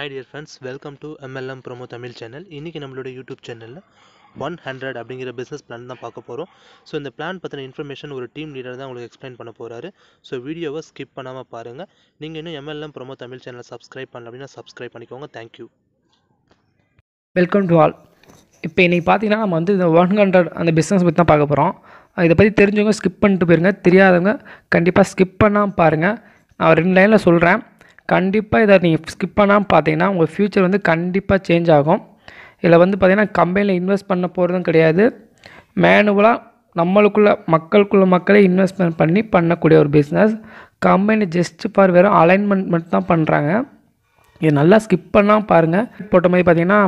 hi dear friends welcome to MLM promo Tamil channel இன்றைக்கி நம்மளுடைய YouTube சேனலில் ஒன் ஹண்ட்ரட் அப்படிங்கிற பிஸ்னஸ் பிளான் தான் பார்க்க போகிறோம் ஸோ இந்த பிளான் பற்றின இன்ஃபர்மேஷன் ஒரு டீம் லீடர் தான் உங்களுக்கு எக்ஸ்பிளைன் பண்ண போகிறாரு ஸோ வீடியோவை ஸ்கிப் பண்ணாமல் பாருங்கள் நீங்கள் இன்னும் எம்எல்எம் ப்ரோமோ தமிழ் சேனலை சப்ஸ்கிரைப் பண்ணல அப்படின்னா சப்ஸ்கிரைப் பண்ணிக்கோங்க தேங்க்யூ வெல்கம் டு ஆல் இப்போ இன்றைக்கி பார்த்தீங்கன்னா நம்ம வந்து இந்த ஒன் ஹண்ட்ரட் அந்த பிஸ்னஸ் பற்றி தான் பார்க்க போகிறோம் இதை பற்றி தெரிஞ்சவங்க ஸ்கிப் பண்ணிட்டு போயிருங்க தெரியாதவங்க கண்டிப்பாக ஸ்கிப் பண்ணாமல் பாருங்கள் நான் ரெண்டு லைனில் சொல்கிறேன் கண்டிப்பாக இதை நீங்கள் ஸ்கிப் பண்ணாமல் பார்த்தீங்கன்னா உங்கள் ஃப்யூச்சர் வந்து கண்டிப்பாக சேஞ்ச் ஆகும் இதில் வந்து பார்த்திங்கன்னா கம்பெனியில் இன்வெஸ்ட் பண்ண போகிறதும் கிடையாது மேனுவலாக நம்மளுக்குள்ள மக்களுக்குள்ள மக்களே இன்வெஸ்ட்மெண்ட் பண்ணி பண்ணக்கூடிய ஒரு பிஸ்னஸ் கம்பெனி ஜஸ்ட் ஃபார் வெறும் அலைன்மெண்ட் மட்டும் தான் பண்ணுறாங்க இது நல்லா ஸ்கிப் பண்ணால் பாருங்கள் போட்ட மாதிரி பார்த்திங்கன்னா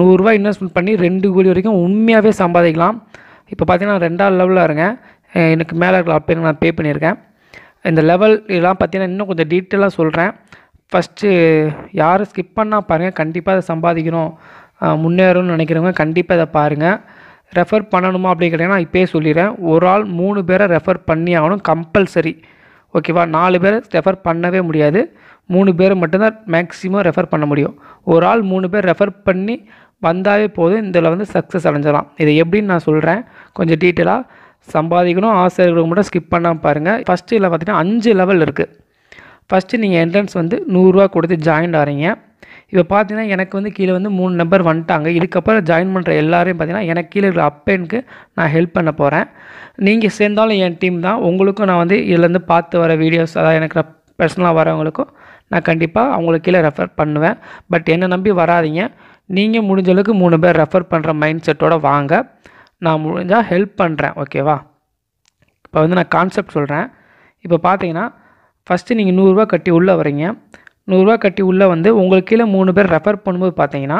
நூறுரூவா இன்வெஸ்ட்மெண்ட் பண்ணி ரெண்டு கோடி வரைக்கும் உண்மையாகவே சம்பாதிக்கலாம் இப்போ பார்த்திங்கன்னா ரெண்டாவது லெவலில் இருங்க எனக்கு மேலே இருக்கிற அப்போ நான் பே பண்ணியிருக்கேன் இந்த லெவல் இதெல்லாம் பார்த்தீங்கன்னா இன்னும் கொஞ்சம் டீட்டெயிலாக சொல்கிறேன் ஃபஸ்ட்டு யாரும் ஸ்கிப் பண்ணால் பாருங்கள் கண்டிப்பாக அதை சம்பாதிக்கணும் முன்னேறணும்னு நினைக்கிறவங்க கண்டிப்பாக அதை பாருங்கள் ரெஃபர் பண்ணணுமா அப்படின்னு கேட்டிங்கன்னா இப்போயே சொல்லிடுறேன் ஒரு ஆள் மூணு பேரை ரெஃபர் பண்ணி ஆகணும் கம்பல்சரி ஓகேவா நாலு பேர் ரெஃபர் பண்ணவே முடியாது மூணு பேர் மட்டும்தான் மேக்ஸிமம் ரெஃபர் பண்ண முடியும் ஒரு ஆள் மூணு பேர் ரெஃபர் பண்ணி வந்தாவே போதும் இதில் வந்து சக்ஸஸ் அடைஞ்சிடலாம் இதை எப்படின்னு நான் சொல்கிறேன் கொஞ்சம் டீட்டெயிலாக சம்பாதிக்கணும் ஆசை இருக்கிறவங்க மட்டும் ஸ்கிப் பண்ணாமல் பாருங்கள் ஃபஸ்ட்டு இதில் பார்த்தீங்கன்னா அஞ்சு லெவல் இருக்குது ஃபஸ்ட்டு நீங்கள் என்ட்ரன்ஸ் வந்து நூறுரூவா கொடுத்து ஜாயின் ஆகிறீங்க இப்போ பார்த்தீங்கன்னா எனக்கு வந்து கீழே வந்து மூணு நம்பர் வந்துட்டாங்க இதுக்கப்புறம் ஜாயின் பண்ணுற எல்லோரையும் பார்த்தீங்கன்னா எனக்கு கீழே இருக்கிற அப்பேனுக்கு நான் ஹெல்ப் பண்ண போகிறேன் நீங்கள் சேர்ந்தாலும் என் டீம் தான் உங்களுக்கும் நான் வந்து இருந்து பார்த்து வர வீடியோஸ் அதாவது எனக்கு பர்சனலாக வரவங்களுக்கும் நான் கண்டிப்பாக அவங்களுக்கு கீழே ரெஃபர் பண்ணுவேன் பட் என்னை நம்பி வராதிங்க நீங்கள் முடிஞ்சளவுக்கு மூணு பேர் ரெஃபர் பண்ணுற மைண்ட் செட்டோடு வாங்க நான் முடிஞ்சால் ஹெல்ப் பண்ணுறேன் ஓகேவா இப்போ வந்து நான் கான்செப்ட் சொல்கிறேன் இப்போ பார்த்தீங்கன்னா ஃபஸ்ட்டு நீங்கள் நூறுரூவா கட்டி உள்ளே வரீங்க நூறுரூவா கட்டி உள்ளே வந்து உங்களுக்கு கீழே மூணு பேர் ரெஃபர் பண்ணும்போது பார்த்தீங்கன்னா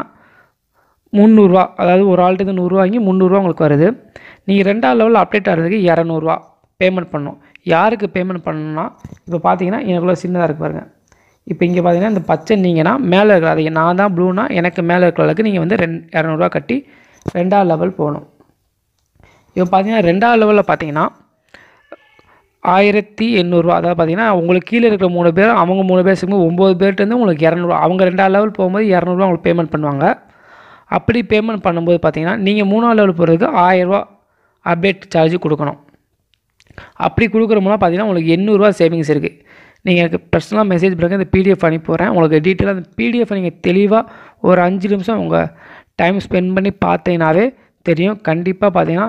முந்நூறுரூவா அதாவது ஒரு ஆள்கிட்ட நூறுரூவா வாங்கி முந்நூறுரூவா உங்களுக்கு வருது நீங்கள் ரெண்டாவது லெவலில் அப்டேட் ஆகிறதுக்கு இரநூறுவா பேமெண்ட் பண்ணணும் யாருக்கு பேமெண்ட் பண்ணணும்னா இப்போ பார்த்தீங்கன்னா எவ்வளோ சின்னதாக இருக்கு பாருங்கள் இப்போ இங்கே பார்த்தீங்கன்னா இந்த பச்சை நீங்கன்னா மேலே இருக்கிற அதை நான் தான் ப்ளூனா எனக்கு மேலே இருக்கிற அளவுக்கு நீங்கள் வந்து ரெண் இரநூறுவா கட்டி ரெண்டாவது லெவல் போகணும் இவன் பார்த்தீங்கன்னா ரெண்டாவது லெவலில் பார்த்தீங்கன்னா ஆயிரத்தி எண்ணூறுரூவா அதாவது பார்த்தீங்கன்னா உங்களுக்கு கீழே இருக்கிற மூணு பேர் அவங்க மூணு பேர் சேர்க்கும்போது ஒம்பது பேர்ட்டேருந்து உங்களுக்கு இரநூறுவா அவங்க ரெண்டாவது லெவல் போகும்போது இரநூறுவா உங்களுக்கு பேமெண்ட் பண்ணுவாங்க அப்படி பேமெண்ட் பண்ணும்போது பார்த்தீங்கன்னா நீங்கள் மூணாவது லெவல் போகிறதுக்கு ஆயிரரூவா அப்டேட் சார்ஜ் கொடுக்கணும் அப்படி கொடுக்குற மூலம் பார்த்தீங்கன்னா உங்களுக்கு எண்ணூறுரூவா சேவிங்ஸ் இருக்குது நீங்கள் எனக்கு பர்சனலாக மெசேஜ் பிறகு இந்த பிடிஎஃப் அனுப்பிடுறேன் உங்களுக்கு டீட்டெயிலாக அந்த பிடிஎஃப் நீங்கள் தெளிவாக ஒரு அஞ்சு நிமிஷம் உங்கள் டைம் ஸ்பெண்ட் பண்ணி பார்த்தீங்கன்னாவே தெரியும் கண்டிப்பாக பார்த்தீங்கன்னா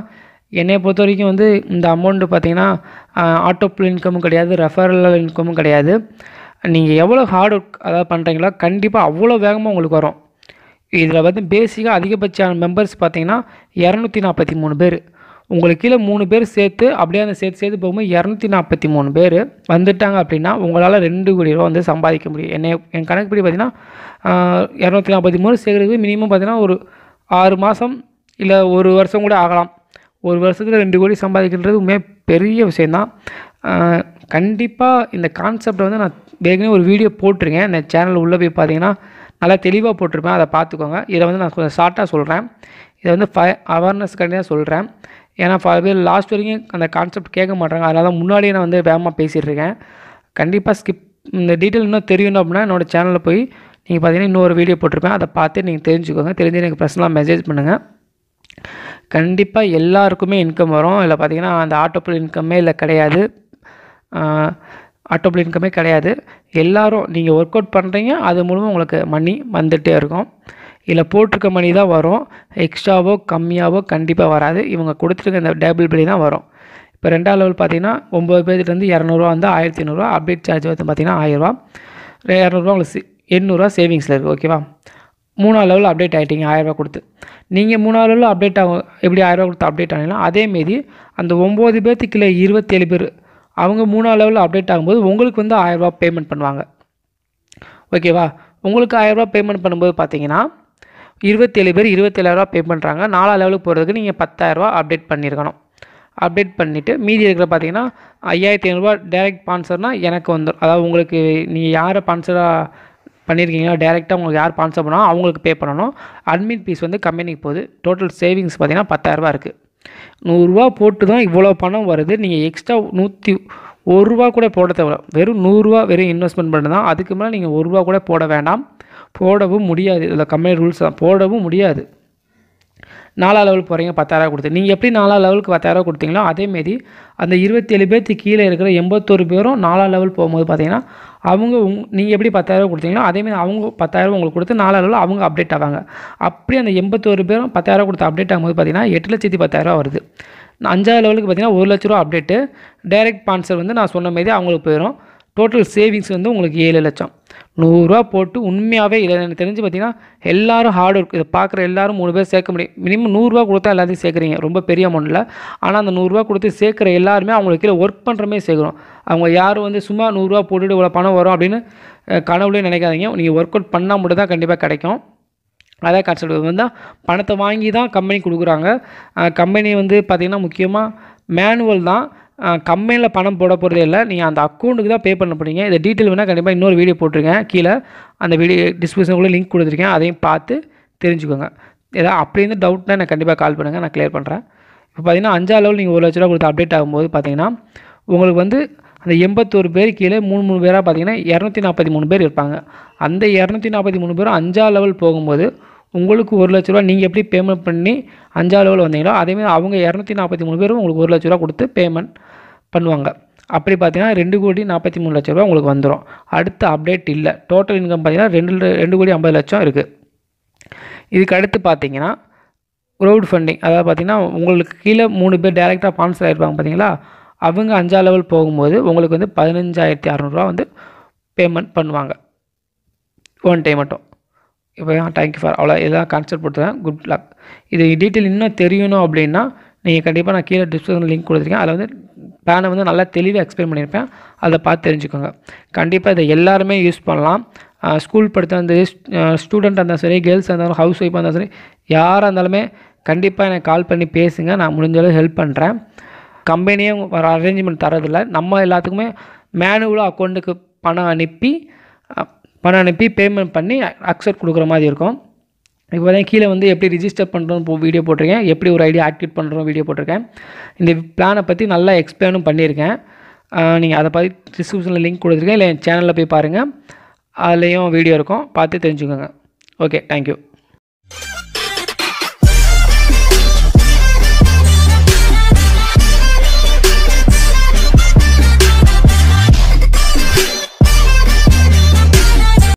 என்னை பொறுத்த வரைக்கும் வந்து இந்த அமௌண்ட்டு பார்த்தீங்கன்னா ஆட்டோ பில் இன்கமும் கிடையாது ரெஃபரல் இன்கமும் கிடையாது நீங்கள் எவ்வளோ ஹார்ட் ஒர்க் அதாவது பண்ணுறீங்களோ கண்டிப்பாக அவ்வளோ வேகமாக உங்களுக்கு வரும் இதில் வந்து பேசிக்காக அதிகபட்ச மெம்பர்ஸ் பார்த்தீங்கன்னா இரநூத்தி நாற்பத்தி மூணு பேர் உங்களுக்கு கீழே மூணு பேர் சேர்த்து அப்படியே அந்த சேர்த்து சேர்த்து போகும்போது இரநூத்தி நாற்பத்தி மூணு பேர் வந்துட்டாங்க அப்படின்னா உங்களால் ரெண்டு கோடி ரூபா வந்து சம்பாதிக்க முடியும் என்னை என் கணக்குப்படி பார்த்தீங்கன்னா இரநூத்தி நாற்பத்தி மூணு சேர்க்குறதுக்கு மினிமம் பார்த்தீங்கன்னா ஒரு ஆறு மாதம் இல்லை ஒரு வருஷம் கூட ஆகலாம் ஒரு வருஷத்தில் ரெண்டு கோடி சம்பாதிக்கின்றது உண்மை பெரிய விஷயந்தான் கண்டிப்பாக இந்த கான்செப்டை வந்து நான் வேகமே ஒரு வீடியோ போட்டிருக்கேன் இந்த சேனல் உள்ளே போய் பார்த்தீங்கன்னா நல்லா தெளிவாக போட்டிருப்பேன் அதை பார்த்துக்கோங்க இதை வந்து நான் கொஞ்சம் ஷார்ட்டாக சொல்கிறேன் இதை வந்து ஃப அவேர்னஸ் கண்டிப்பாக சொல்கிறேன் ஏன்னா ஃபைவ் பேர் லாஸ்ட் வரைக்கும் அந்த கான்செப்ட் கேட்க மாட்டாங்க அதனால தான் முன்னாடியே நான் வந்து வேகமாக பேசிகிட்ருக்கேன் கண்டிப்பாக ஸ்கிப் இந்த டீட்டெயில் இன்னும் தெரியணும் அப்படின்னா என்னோடய சேனலில் போய் நீங்கள் பார்த்தீங்கன்னா இன்னொரு வீடியோ போட்டிருப்பேன் அதை பார்த்து நீங்கள் தெரிஞ்சுக்கோங்க தெரிஞ்சு எனக்கு பர்சனலாக மெசேஜ் பண்ணுங்கள் கண்டிப்பாக எல்லாருக்குமே இன்கம் வரும் இல்லை பார்த்திங்கன்னா அந்த ஆட்டோபிள் இன்கம்மே இல்லை கிடையாது ஆட்டோபிள் இன்கம்மே கிடையாது எல்லோரும் நீங்கள் ஒர்க் அவுட் பண்ணுறீங்க அது மூலமாக உங்களுக்கு மணி வந்துகிட்டே இருக்கும் இதில் போட்டிருக்க மணி தான் வரும் எக்ஸ்ட்ராவோ கம்மியாகவோ கண்டிப்பாக வராது இவங்க கொடுத்துருக்க இந்த டேபிள் படி தான் வரும் இப்போ ரெண்டாவது லெவல் பார்த்தீங்கன்னா ஒம்பது பேர்த்துலேருந்து இரநூறுவா வந்து ஆயிரத்தி ஐநூறுவா அப்டேட் சார்ஜ் வந்து பார்த்திங்கன்னா ஆயிரரூவா இரநூறுவா உங்களுக்கு எண்ணூறுரூவா சேவிங்ஸில் இருக்குது ஓகேவா மூணாவது லெவலில் அப்டேட் ஆகிட்டீங்க ஆயிரரூபா கொடுத்து நீங்கள் மூணாவது லெவலில் அப்டேட் ஆகும் எப்படி ஆயிரரூபா கொடுத்து அப்டேட் ஆனாலும் அதேமாரி அந்த ஒம்பது பேர்த்துக்குள்ளே இருபத்தேழு பேர் அவங்க மூணாவது லெவலில் அப்டேட் ஆகும்போது உங்களுக்கு வந்து ஆயிரரூபா பேமெண்ட் பண்ணுவாங்க ஓகேவா உங்களுக்கு ஆயிரரூபா பேமெண்ட் பண்ணும்போது பார்த்தீங்கன்னா இருபத்தேழு பேர் இருபத்தேழாயிரரூபா பே பண்ணுறாங்க நாலா லெவலுக்கு போகிறதுக்கு நீங்கள் பத்தாயிரரூபா அப்டேட் பண்ணியிருக்கணும் அப்டேட் பண்ணிவிட்டு மீதி இருக்கிற பார்த்தீங்கன்னா ஐயாயிரத்தி ஐநூறுரூவா டேரெக்ட் ஸ்பான்சர்னால் எனக்கு வந்துடும் அதாவது உங்களுக்கு நீங்கள் யாரை ஸ்பான்சராக பண்ணியிருக்கீங்களோ டேரெக்டாக உங்களுக்கு யார் ஸ்பான்சர் பண்ணாலும் அவங்களுக்கு பே பண்ணணும் அட்மின் ஃபீஸ் வந்து கம்பெனிக்கு போகுது டோட்டல் சேவிங்ஸ் பார்த்திங்கன்னா பத்தாயிரரூபா இருக்குது நூறுரூவா போட்டு தான் இவ்வளோ பணம் வருது நீங்கள் எக்ஸ்ட்ரா நூற்றி ஒரு ரூபா கூட போட தேவை வெறும் நூறுரூவா வெறும் இன்வெஸ்ட்மெண்ட் பண்ணு தான் அதுக்கு மேலே நீங்கள் ஒரு ரூபா கூட போட வேண்டாம் போடவும் முடியாது இதில் கம்பெனி ரூல்ஸ் தான் போடவும் முடியாது நாலா லெவல் போகிறீங்க பத்தாயிரம் கொடுத்து நீங்கள் எப்படி நாலா லெவலுக்கு பத்தாயிரம் கொடுத்தீங்களோ அதேமாரி அந்த இருபத்தேழு பேர்த்து கீழே இருக்கிற எண்பத்தோரு பேரும் நாலா லெவல் போகும்போது பார்த்தீங்கன்னா அவங்க உங் நீங்கள் எப்படி பத்தாயிரம் கொடுத்தீங்களோ அதேமாரி அவங்க பத்தாயிரம் உங்களுக்கு கொடுத்து நாலா லெவலில் அவங்க அப்டேட் ஆவாங்க அப்படி அந்த எண்பத்தோரு பேரும் பத்தாயிரம் கொடுத்து அப்டேட் ஆகும்போது பார்த்தீங்கன்னா எட்டு லட்சத்தி பத்தாயிரரூவா வருது அஞ்சாவது லெவலுக்கு பார்த்தீங்கன்னா ஒரு லட்ச ரூபா அப்டேட்டு டைரக்ட் பான்சர் வந்து நான் சொன்ன மாரி அவங்களுக்கு போயிடும் டோட்டல் சேவிங்ஸ் வந்து உங்களுக்கு ஏழு லட்சம் நூறுரூவா போட்டு உண்மையாகவே இல்லை எனக்கு தெரிஞ்சு பார்த்தீங்கன்னா எல்லோரும் ஹார்ட் ஒர்க் இதை பார்க்குற எல்லோரும் மூணு பேர் சேர்க்க முடியும் மினிமம் நூறுரூவா கொடுத்தா எல்லாத்தையும் சேர்க்குறீங்க ரொம்ப பெரிய அமௌண்ட்டில் ஆனால் அந்த நூறுரூவா கொடுத்து சேர்க்குற எல்லாருமே அவங்களுக்கு கீழே ஒர்க் பண்ணுறமே சேர்க்குறோம் அவங்க யாரும் வந்து சும்மா நூறுரூவா போட்டுட்டு இவ்வளோ பணம் வரும் அப்படின்னு கனவுலேயே நினைக்காதீங்க நீங்கள் ஒர்க் அவுட் பண்ணால் மட்டும் தான் கண்டிப்பாக கிடைக்கும் அதே கான்செப்ட் வந்து பணத்தை வாங்கி தான் கம்பெனி கொடுக்குறாங்க கம்பெனி வந்து பார்த்திங்கன்னா முக்கியமாக மேனுவல் தான் கம்பெனியில் பணம் போட போகிறதே இல்லை நீங்கள் அந்த அக்கௌண்ட்டுக்கு தான் பே பண்ண போகிறீங்க இதை டீட்டெயில் வேணால் கண்டிப்பாக இன்னொரு வீடியோ போட்டிருக்கேன் கீழே அந்த வீடியோ டிஸ்கிரிப்ஷனுக்குள்ளே லிங்க் கொடுத்துருக்கேன் அதையும் பார்த்து தெரிஞ்சுக்கோங்க ஏதாவது அப்படி இருந்து டவுட்னா எனக்கு கண்டிப்பாக கால் பண்ணுங்கள் நான் கிளியர் பண்ணுறேன் இப்போ பார்த்தீங்கன்னா அஞ்சாவது லெவல் நீங்கள் ஒரு லட்ச ரூபா கொடுத்து அப்டேட் ஆகும்போது பார்த்தீங்கன்னா உங்களுக்கு வந்து அந்த எண்பத்தோரு பேர் கீழே மூணு மூணு பேராக பார்த்தீங்கன்னா இரநூத்தி நாற்பத்தி மூணு பேர் இருப்பாங்க அந்த இரநூத்தி நாற்பத்தி மூணு பேரும் அஞ்சாவது லெவல் போகும்போது உங்களுக்கு ஒரு லட்ச ரூபா நீங்கள் எப்படி பேமெண்ட் பண்ணி அஞ்சாவது லெவல் வந்தீங்களோ அதேமாதிரி அவங்க இரநூத்தி நாற்பத்தி மூணு பேரும் உங்களுக்கு ஒரு லட்ச ரூபா கொடுத்து பேமெண்ட் பண்ணுவாங்க அப்படி பார்த்தீங்கன்னா ரெண்டு கோடி நாற்பத்தி மூணு லட்ச ரூபா உங்களுக்கு வந்துடும் அடுத்த அப்டேட் இல்லை டோட்டல் இன்கம் பார்த்தீங்கன்னா ரெண்டு ரெண்டு கோடி ஐம்பது லட்சம் இருக்குது இதுக்கு அடுத்து பார்த்தீங்கன்னா க்ரௌட் ஃபண்டிங் அதாவது பார்த்திங்கன்னா உங்களுக்கு கீழே மூணு பேர் டேரெக்டாக ஸ்பான்சர் ஆகிருப்பாங்க பார்த்தீங்களா அவங்க அஞ்சா லெவல் போகும்போது உங்களுக்கு வந்து பதினஞ்சாயிரத்தி அறநூறுவா வந்து பேமெண்ட் பண்ணுவாங்க ஒன் டைம் மட்டும் இப்போ தேங்க்யூ ஃபார் அவ்வளோ இதெல்லாம் கான்செப்ட் கொடுத்துறேன் குட் லக் இது டீட்டெயில் இன்னும் தெரியணும் அப்படின்னா நீங்கள் கண்டிப்பாக நான் கீழே டிஸ்கிரிப்ஷன் லிங்க் கொடுத்துருக்கேன் அதில் வந்து பேனை வந்து நல்லா தெளிவாக எக்ஸ்பிளைன் பண்ணியிருப்பேன் அதை பார்த்து தெரிஞ்சுக்கோங்க கண்டிப்பாக இதை எல்லாருமே யூஸ் பண்ணலாம் ஸ்கூல் படுத்த வந்து ஸ்டூடெண்ட்டாக இருந்தாலும் சரி கேர்ள்ஸாக இருந்தாலும் ஹவுஸ் ஒய்ஃபாக இருந்தாலும் சரி யாராக இருந்தாலுமே கண்டிப்பாக எனக்கு கால் பண்ணி பேசுங்க நான் முடிஞ்சளவு ஹெல்ப் பண்ணுறேன் கம்பெனியே வர அரேஞ்ச்மெண்ட் தரதில்லை நம்ம எல்லாத்துக்குமே மேனுவலாக அக்கௌண்ட்டுக்கு பணம் அனுப்பி பணம் அனுப்பி பேமெண்ட் பண்ணி அக்செப்ட் கொடுக்குற மாதிரி இருக்கும் இப்போ தான் கீழே வந்து எப்படி ரிஜிஸ்டர் பண்ணுறோம் வீடியோ போட்டிருக்கேன் எப்படி ஒரு ஐடியா ஆக்டிவேட் பண்ணுறோம் வீடியோ போட்டிருக்கேன் இந்த பிளானை பற்றி நல்லா எக்ஸ்பிளைனும் பண்ணியிருக்கேன் நீங்கள் அதை பற்றி டிஸ்கிரிப்ஷனில் லிங்க் கொடுத்துருக்கேன் இல்லை என் சேனலில் போய் பாருங்கள் அதுலேயும் வீடியோ இருக்கும் பார்த்து தெரிஞ்சுக்கோங்க ஓகே தேங்க்யூ